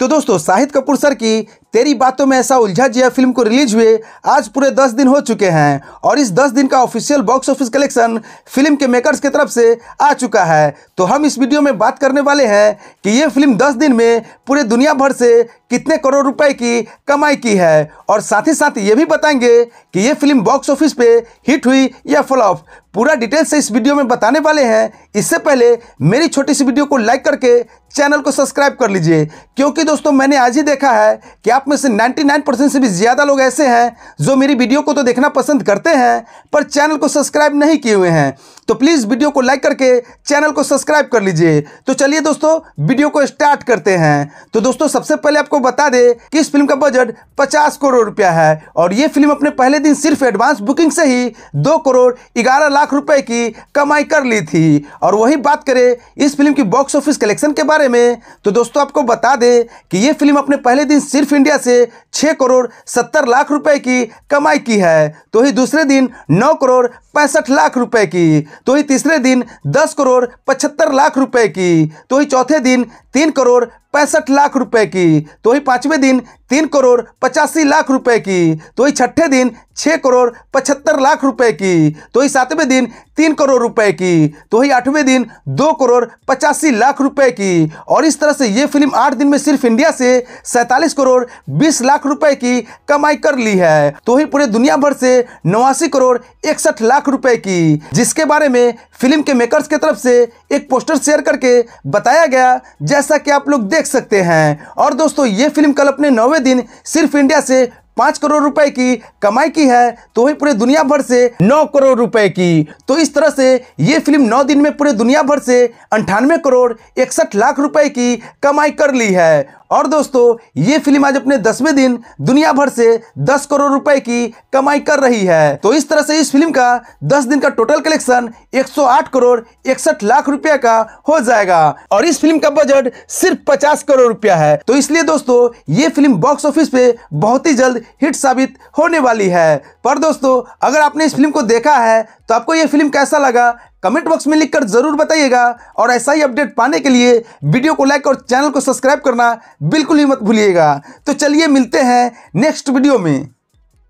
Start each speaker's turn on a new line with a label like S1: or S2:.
S1: तो दोस्तों शाहिद कपूर सर की तेरी बातों में ऐसा उलझा जिया फिल्म को रिलीज हुए आज पूरे दस दिन हो चुके हैं और इस दस दिन का official box office collection film के मेकर्स की तरफ से आ चुका है तो हम इस वीडियो में बात करने वाले हैं कि ये फिल्म दस दिन में पूरे दुनिया भर से कितने करोड़ रुपए की कमाई की है और साथ ही साथ ये भी बताएंगे कि ये फिल्म बॉक्स ऑफिस पे हिट हुई या फ्लॉप पूरा डिटेल से इस वीडियो में बताने वाले हैं इससे पहले मेरी छोटी सी वीडियो को लाइक करके चैनल को सब्सक्राइब कर लीजिए क्योंकि दोस्तों मैंने आज ही देखा है कि आप में से 99 परसेंट से भी ज़्यादा लोग ऐसे हैं जो मेरी वीडियो को तो देखना पसंद करते हैं पर चैनल को सब्सक्राइब नहीं किए हुए हैं तो प्लीज़ वीडियो को लाइक करके चैनल को सब्सक्राइब कर लीजिए तो चलिए दोस्तों वीडियो को स्टार्ट करते हैं तो दोस्तों सबसे पहले आपको बता दें कि इस फिल्म का बजट पचास करोड़ रुपया है और ये फिल्म अपने पहले दिन सिर्फ एडवांस बुकिंग से ही दो करोड़ ग्यारह लाख रुपए की कमाई कर ली थी और वही बात करें इस फिल्म की बॉक्स ऑफिस कलेक्शन के बारे में तो दोस्तों आपको बता दें कि ये फिल्म अपने पहले दिन सिर्फ इंडिया से 6 करोड़ 70 लाख रुपए की कमाई की है तो ही दूसरे दिन 9 करोड़ पैंसठ लाख रुपए की तो ही तीसरे दिन 10 करोड़ पचहत्तर लाख रुपए की तो ही चौथे दिन 3 करोड़ पैंसठ लाख रुपए की तो वही पांचवें दिन तीन करोड़ पचासी लाख रुपए की तो वही छठे दिन छः करोड़ पचहत्तर लाख रुपए की तो वही सातवें दिन तीन करोड़ रुपए की तो वही आठवें दिन दो करोड़ पचासी लाख रुपए की और इस तरह से ये फिल्म आठ दिन में सिर्फ इंडिया से सैंतालीस करोड़ बीस लाख रुपए की कमाई कर ली है तो वही पूरे दुनिया भर से नवासी करोड़ इकसठ लाख रुपए की जिसके बारे में फिल्म के मेकर्स की तरफ से एक पोस्टर शेयर करके बताया गया जैसा कि आप लोग देख सकते हैं और दोस्तों ये फिल्म कल अपने नौवे दिन सिर्फ इंडिया से पांच करोड़ रुपए की कमाई की है तो वही पूरे दुनिया भर से नौ करोड़ रुपए की तो इस तरह से ये फिल्म नौ दिन में पूरे दुनिया भर से अंठानवे करोड़ इकसठ लाख रुपए की कमाई कर ली है और दोस्तों ये फिल्म आज अपने दसवें दिन दुनिया भर से दस करोड़ रुपए की कमाई कर रही है तो इस तरह से इस फिल्म का दस दिन का टोटल कलेक्शन 108 करोड़ इकसठ लाख रुपए का हो जाएगा और इस फिल्म का बजट सिर्फ पचास करोड़ रुपया है तो इसलिए दोस्तों ये फिल्म बॉक्स ऑफिस पे बहुत ही जल्द हिट साबित होने वाली है पर दोस्तों अगर आपने इस फिल्म को देखा है तो आपको ये फिल्म कैसा लगा कमेंट बॉक्स में लिखकर जरूर बताइएगा और ऐसा ही अपडेट पाने के लिए वीडियो को लाइक और चैनल को सब्सक्राइब करना बिल्कुल ही मत भूलिएगा तो चलिए मिलते हैं नेक्स्ट वीडियो में